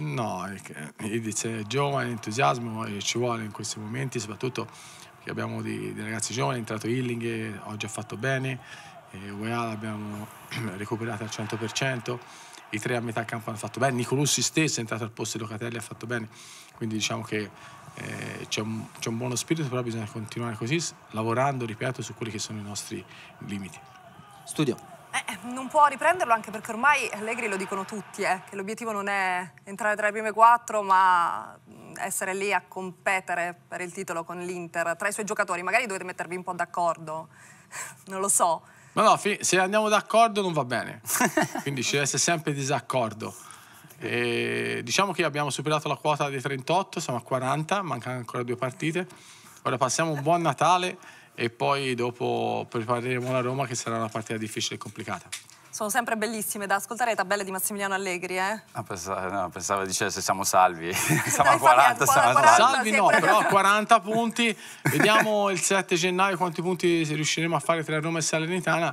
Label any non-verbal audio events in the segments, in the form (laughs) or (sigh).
No, gli dice giovane, entusiasmo ci vuole in questi momenti, soprattutto perché abbiamo dei, dei ragazzi giovani, è entrato Hilling, oggi ha fatto bene, e UEA l'abbiamo (clears throat) recuperato al 100%, i tre a metà campo hanno fatto bene, Nicolussi stesso è entrato al posto di Locatelli ha fatto bene, quindi diciamo che eh, c'è, un, un, buono spirito, però bisogna continuare così, lavorando, ripeto, su quelli che sono i nostri limiti. Studio. Eh, non può riprenderlo anche perché ormai Allegri lo dicono tutti, eh, che l'obiettivo non è entrare tra le prime quattro, ma essere lì a competere per il titolo con l'Inter. Tra i suoi giocatori magari dovete mettervi un po' d'accordo, (laughs) non lo so. No, no, se andiamo d'accordo non va bene, (laughs) quindi ci deve essere sempre disaccordo. E diciamo che abbiamo superato la quota dei 38, siamo a 40, mancano ancora due partite. Ora passiamo un buon Natale e poi dopo prepareremo la Roma che sarà una partita difficile e complicata. Sono sempre bellissime da ascoltare le tabelle di Massimiliano Allegri, eh? Ah, no, pensavo, di pensavo se siamo salvi. (laughs) siamo Dai, a 40, siamo 40, salvi. Salvi no, però 40 punti. Vediamo il 7 gennaio quanti punti riusciremo a fare tra Roma e Salernitana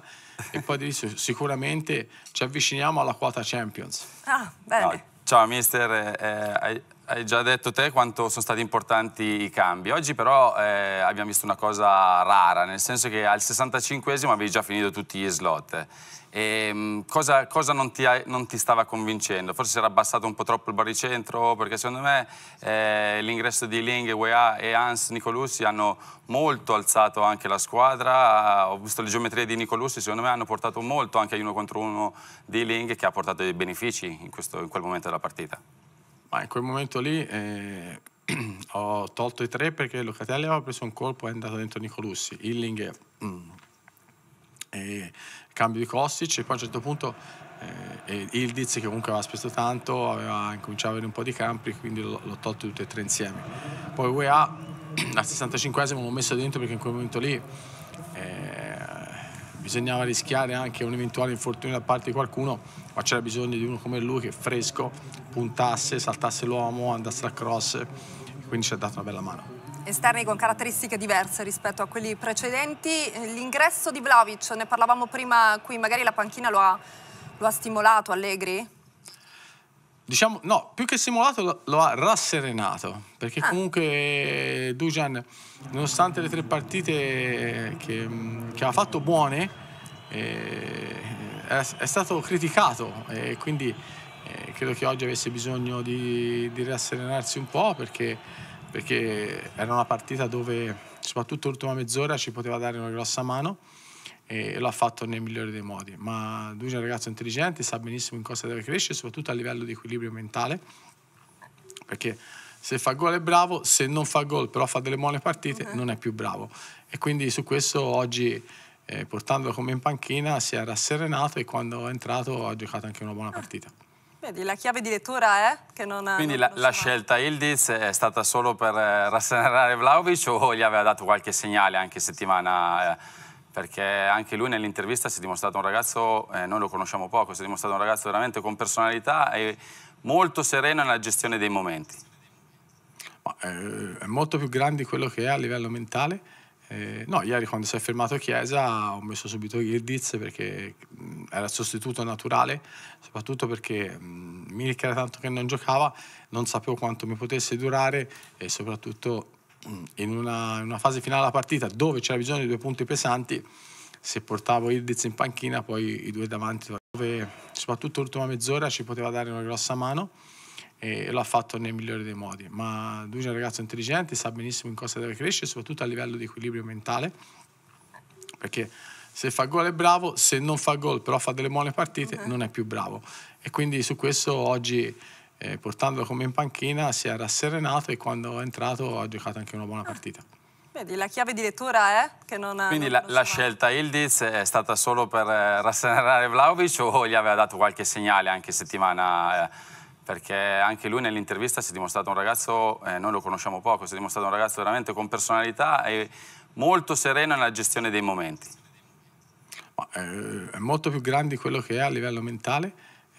e poi sicuramente ci avviciniamo alla quota Champions. Ah, bene. No, ciao mister, eh, eh hai già detto te quanto sono stati importanti i cambi. Oggi però eh, abbiamo visto una cosa rara, nel senso che al 65esimo avevi già finito tutti gli slot. E, ehm, mh, cosa, cosa non, ti, non, ti, stava convincendo? Forse si era abbassato un po' troppo il baricentro? Perché secondo me eh, l'ingresso di Ling, Wea e Hans Nicolussi hanno molto alzato anche la squadra. Ho visto le geometrie di Nicolussi, secondo me hanno portato molto anche agli uno contro uno di Ling che ha portato dei benefici in, questo, in quel momento della partita. Ma in quel momento lì eh, (clears throat) ho tolto i tre perché Locatelli aveva preso un colpo e è andato dentro Nicolussi. Illing mm, e cambio di Kostic e poi a un certo punto eh, Ildiz che comunque aveva speso tanto, aveva incominciato a avere un po' di campi, quindi l'ho tolto tutti e tre insieme. Poi UEA (clears throat) al 65esimo l'ho messo dentro perché in quel momento lì... Eh, bisognava rischiare anche un eventuale infortunio da parte di qualcuno, ma c'era bisogno di uno come lui che fresco puntasse, saltasse l'uomo, andasse a cross, quindi ci ha dato una bella mano. Esterni con caratteristiche diverse rispetto a quelli precedenti, l'ingresso di Vlaovic, ne parlavamo prima qui, magari la panchina lo ha, lo ha stimolato Allegri? diciamo, no, più che simulato lo, lo ha rasserenato, perché ah. comunque Dujan, nonostante le tre partite che, che ha fatto buone, eh, è, è, stato criticato e quindi eh, credo che oggi avesse bisogno di, di rasserenarsi un po' perché, perché era una partita dove soprattutto l'ultima mezz'ora ci poteva dare una grossa mano e lo ha fatto nel migliore dei modi. Ma lui è un ragazzo intelligente, sa benissimo in cosa deve crescere, soprattutto a livello di equilibrio mentale, perché se fa gol è bravo, se non fa gol però fa delle buone partite okay. Mm-hmm. non è più bravo. E quindi su questo oggi, eh, portandolo come in panchina, si era rasserenato e quando è entrato ha giocato anche una buona mm. partita. Vedi, la chiave di lettura è che non ha... Quindi non la, la scelta Ildiz è stata solo per eh, rasserenare Vlaovic o gli aveva dato qualche segnale anche settimana... Eh? perché anche lui nell'intervista si è dimostrato un ragazzo, eh, noi lo conosciamo poco, si è dimostrato un ragazzo veramente con personalità e molto sereno nella gestione dei momenti. Ma, eh, è molto più grande di quello che è a livello mentale. Eh, no, ieri quando si è fermato Chiesa ho messo subito Girdiz perché mm, era sostituto naturale, soprattutto perché mh, mm, Milik era tanto che non giocava, non sapevo quanto mi potesse durare e soprattutto in una, in una fase finale della partita dove c'era bisogno di due punti pesanti, se portavo Ildiz in panchina poi i due davanti, dove soprattutto l'ultima mezz'ora ci poteva dare una grossa mano e l'ha fatto nel migliore dei modi. Ma Duce è un ragazzo intelligente, sa benissimo in cosa deve crescere, soprattutto a livello di equilibrio mentale, perché se fa gol è bravo, se non fa gol però fa delle buone partite okay. Mm-hmm. non è più bravo. E quindi su questo oggi eh, portandolo come in panchina si era rasserenato e quando è entrato ha giocato anche una buona ah. partita. Vedi, la chiave di lettura è che non ha... Quindi non la, la scelta Ildiz è stata solo per eh, rasserenare Vlaovic o gli aveva dato qualche segnale anche settimana? Eh, perché anche lui nell'intervista si è dimostrato un ragazzo, eh, noi lo conosciamo poco, si è dimostrato un ragazzo veramente con personalità e molto sereno nella gestione dei momenti. Ma, eh, è molto più grande di quello che è a livello mentale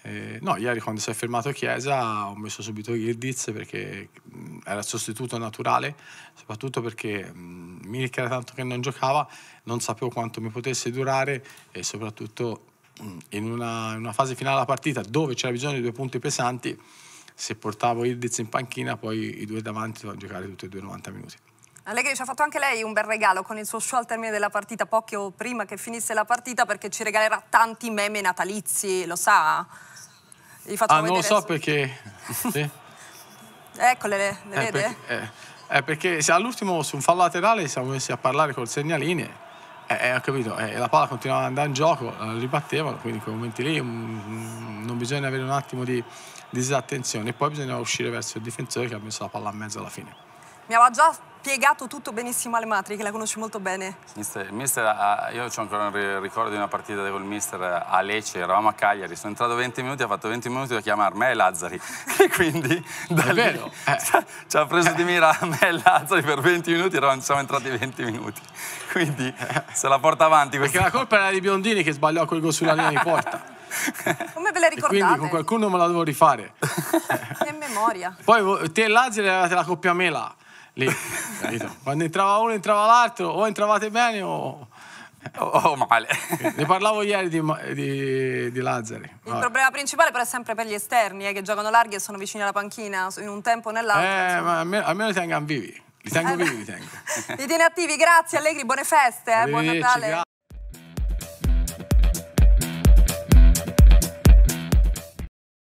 eh, no, ieri quando si è fermato Chiesa ho messo subito Girdiz perché era sostituto naturale, soprattutto perché mh, Milik era tanto che non giocava, non sapevo quanto mi potesse durare e soprattutto mh, in, una, in una, fase finale della partita dove c'era bisogno di due punti pesanti, se portavo Girdiz in panchina poi i due davanti dovevano giocare tutti e due 90 minuti. Allegri ci ha fatto anche lei un bel regalo con il suo show al termine della partita, poco prima che finisse la partita, perché ci regalerà tanti meme natalizi, lo sa? Gli faccio ah, vedere. non lo so perché... (laughs) Sì? Eccole, le, le eh, vede? Perché, eh, eh, perché all'ultimo su un fallo laterale siamo messi a parlare col segnalini e eh, eh, ho capito, eh, la palla continuava ad andare in gioco, ribattevano, quindi in quei momenti lì um, non bisogna avere un attimo di disattenzione e poi bisognava uscire verso il difensore che ha messo la palla a mezzo alla fine. Mi aveva già spiegato tutto benissimo alle Matri, che la conosce molto bene. Mister, mister ah, ah, io ho ancora un ricordo di una partita con il mister a Lecce, eravamo a Cagliari, sono entrato 20 minuti, ha fatto 20 minuti da chiamare me e Lazzari. (laughs) E quindi da lì eh. (laughs) ci ha preso di mira (laughs) me e Lazzari per 20 minuti, eravamo, siamo entrati 20 minuti. Quindi se la porta avanti. Perché la colpa era di Biondini che sbagliò quel gol sulla linea di porta. Come ve la ricordate? E quindi con qualcuno me la devo rifare. In memoria. Poi te e Lazzari avevate la coppia mela lì. Quando entrava uno, entrava l'altro, o entravate bene o... O, male. ne parlavo ieri di, di, di Lazzari. Il Vabbè. problema principale però è sempre per gli esterni, eh, che giocano larghi e sono vicini alla panchina, in un tempo o nell'altro. Eh, ma almeno, almeno li tengono vivi. Li tengo eh, vivi, li tengo. li tieni attivi, grazie Allegri, buone feste, eh, buon Natale.